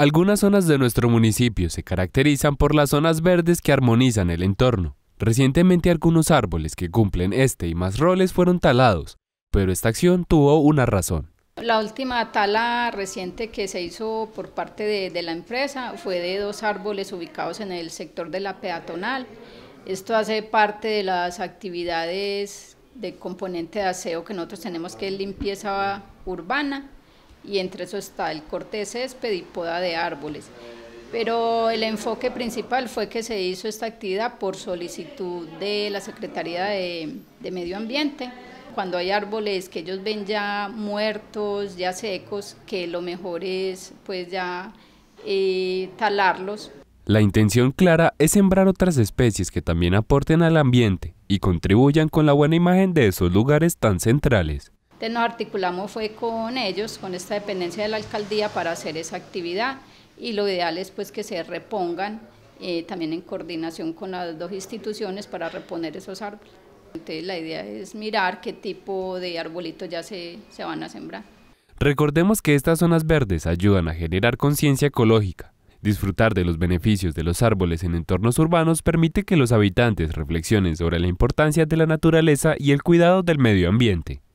Algunas zonas de nuestro municipio se caracterizan por las zonas verdes que armonizan el entorno. Recientemente algunos árboles que cumplen este y más roles fueron talados, pero esta acción tuvo una razón. La última tala reciente que se hizo por parte de, la empresa fue de dos árboles ubicados en el sector de la peatonal. Esto hace parte de las actividades de componente de aseo que nosotros tenemos que es limpieza urbana y entre eso está el corte de césped y poda de árboles. Pero el enfoque principal fue que se hizo esta actividad por solicitud de la Secretaría de, Medio Ambiente. Cuando hay árboles que ellos ven ya muertos, ya secos, que lo mejor es pues ya eh, talarlos. La intención clara es sembrar otras especies que también aporten al ambiente y contribuyan con la buena imagen de esos lugares tan centrales. Entonces nos articulamos fue con ellos, con esta dependencia de la alcaldía para hacer esa actividad y lo ideal es pues que se repongan eh, también en coordinación con las dos instituciones para reponer esos árboles. Entonces la idea es mirar qué tipo de arbolitos ya se, se van a sembrar. Recordemos que estas zonas verdes ayudan a generar conciencia ecológica. Disfrutar de los beneficios de los árboles en entornos urbanos permite que los habitantes reflexionen sobre la importancia de la naturaleza y el cuidado del medio ambiente.